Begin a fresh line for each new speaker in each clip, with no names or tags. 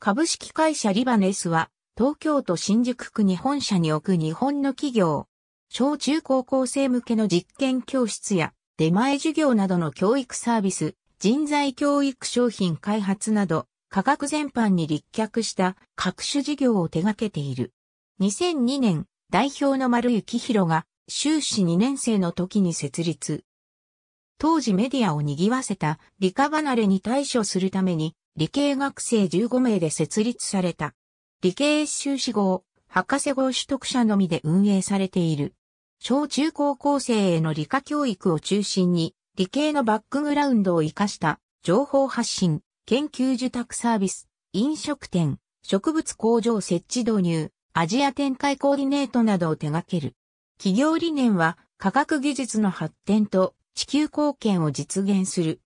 株式会社リバネスは、東京都新宿区に本社に置く日本の企業、小中高校生向けの実験教室や、出前授業などの教育サービス、人材教育商品開発など、価格全般に立脚した各種事業を手掛けている。2002年、代表の丸幸宏が、修士2年生の時に設立。当時メディアを賑わせた理科離れに対処するために、理系学生15名で設立された。理系修士号、博士号取得者のみで運営されている。小中高校生への理科教育を中心に、理系のバックグラウンドを活かした情報発信、研究受託サービス、飲食店、植物工場設置導入、アジア展開コーディネートなどを手掛ける。企業理念は科学技術の発展と地球貢献を実現する。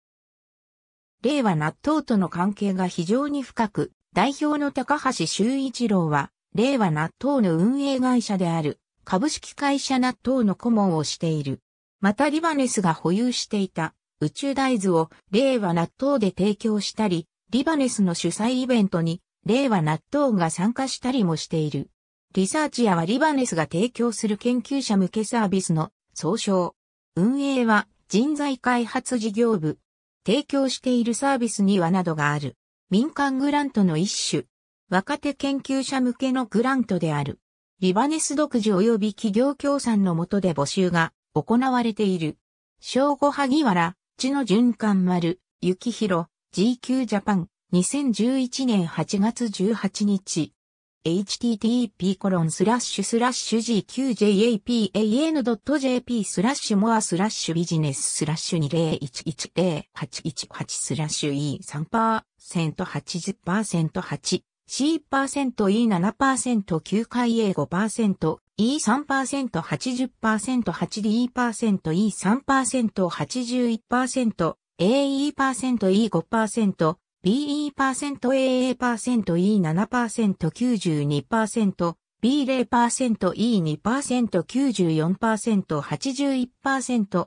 令和納豆との関係が非常に深く、代表の高橋修一郎は、令和納豆の運営会社である、株式会社納豆の顧問をしている。またリバネスが保有していた宇宙大豆を令和納豆で提供したり、リバネスの主催イベントに令和納豆が参加したりもしている。リサーチ屋はリバネスが提供する研究者向けサービスの総称。運営は人材開発事業部、提供しているサービスにはなどがある。民間グラントの一種。若手研究者向けのグラントである。リバネス独自及び企業協賛の下で募集が行われている。正午萩原、地の循環丸、幸宏、GQ ジャパン、2011年8月18日。http コロンスラッシュスラッシュ gqjapan.jp スラッシュモアスラッシュビジネススラッシュ2011088スラッシュ E3%80%8 C%E7%9 回 A5% E3%80%8D%E3%81%AE%E5% BE%AA%E7%92%、B0%E2%94%81%、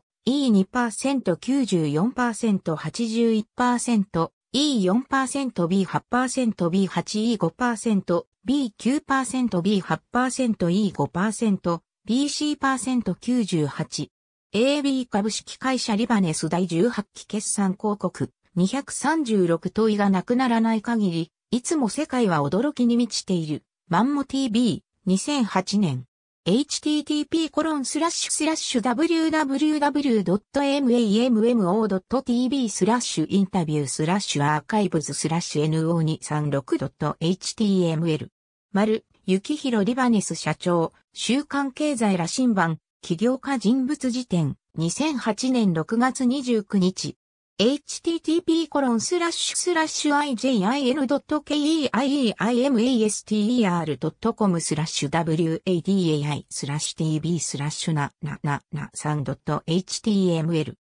E2%94%81%、E4%B8%B8E5%、B9%B8%E5%、BC%98。AB 株式会社リバネス第18期決算広告。236問いがなくならない限り、いつも世界は驚きに満ちている。マンモ TV2008 年 http://www.mammo.tv スラッシュインタビュースラッシュアーカイブズスラッシュ no236.html 丸、雪広リバネス社長、週刊経済羅針版、起業家人物辞典、2008年6月29日。h t t p i j i n k e i e m a s t e r c o m スラッシュ wadai スラッシュ tv スラッシュなななな 3.html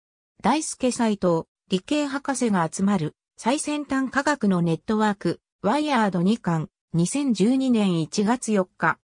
大輔イト理系博士が集まる最先端科学のネットワーク、ワイヤード2巻、2012年1月4日。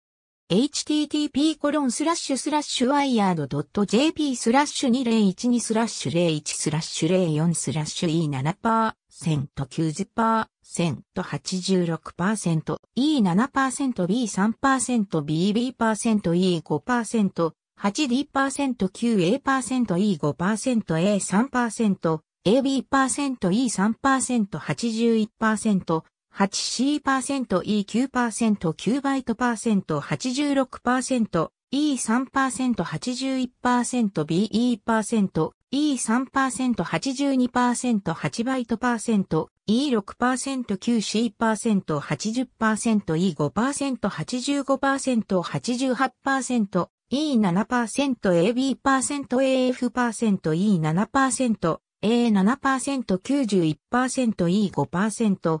http コロンスラッシュスラッシュワイヤード .jp スラッシュ2012スラッシュ01スラッシュ04スラッシュ E7%90%86% E7%B3%BB%E5% 8D%QA%E5%A3%AB%E3%81% 8C%、E9%、9バイトパーセント、86%、E3%、81%、BE%、E3%、82%、8バイパーセント、E6%、9C%、80%、E5%、85%、88%、E7%、AB%、AF%、E7%、A7%、91%、E5%、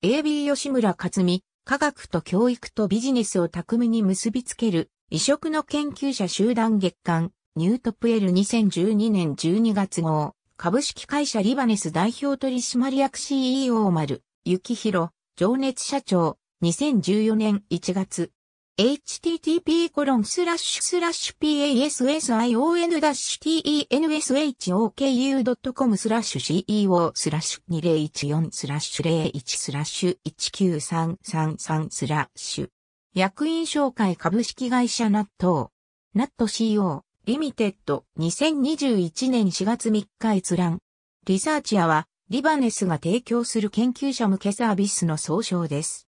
AB 吉村克美、科学と教育とビジネスを巧みに結びつける、異色の研究者集団月間、ニュートプエル2012年12月号、株式会社リバネス代表取締役 CEO 丸、幸宏、情熱社長、2014年1月、http://pasion-tenshok.com u スラッシュ ceo スラッシュ2014スラッシュ01スラッシュ19333スラッシュ役員紹介株式会社納豆納豆 CO リミテッド2021年4月3日閲覧リサーチアはリバネスが提供する研究者向けサービスの総称です。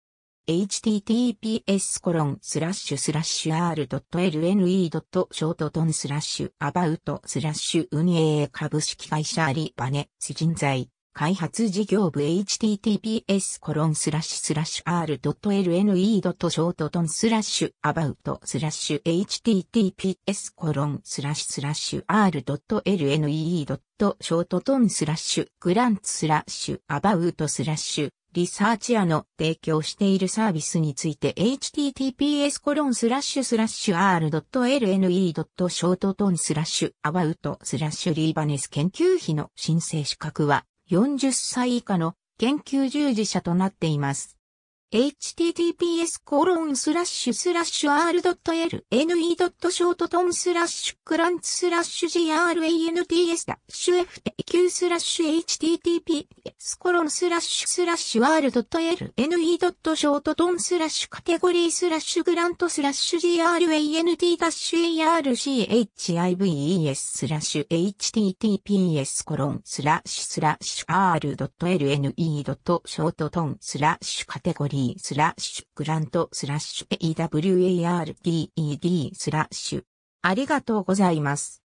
https コロンスラッシュスラッシュ r.lne.shortton スラッシュアバウトスラッシュ運営株式会社アリバネ人材開発事業部 https コロンスラッシュスラッシュ r.lne.shortton スラッシュアバウトスラッシュ https コロンスラッシュスラッシュ r.lne.shortton スラッシュグランツスラッシュアバウトスラッシュリサーチアの提供しているサービスについて https コロンスラッシュスラッシュ r.lne.shortton スラッシュアバウトスラッシュリーバネス研究費の申請資格は40歳以下の研究従事者となっています。https コロンスラッシュスラッシュ r.l.ne.shortton スラッシュクランツスラッシュ grants ダッシュ f q スラッシュ https コロンスラッシュスラッシュ r.l.ne.shortton スラッシュカテゴリースラッシュグラントスラッシュ grant ダッシュ archives スラッシュ https コロンスラッシュスラッシュ r.l.ne.shortton スラッシュカテゴリースラッシュグラントスラッシュ award p e スラッシュ。ありがとうございます。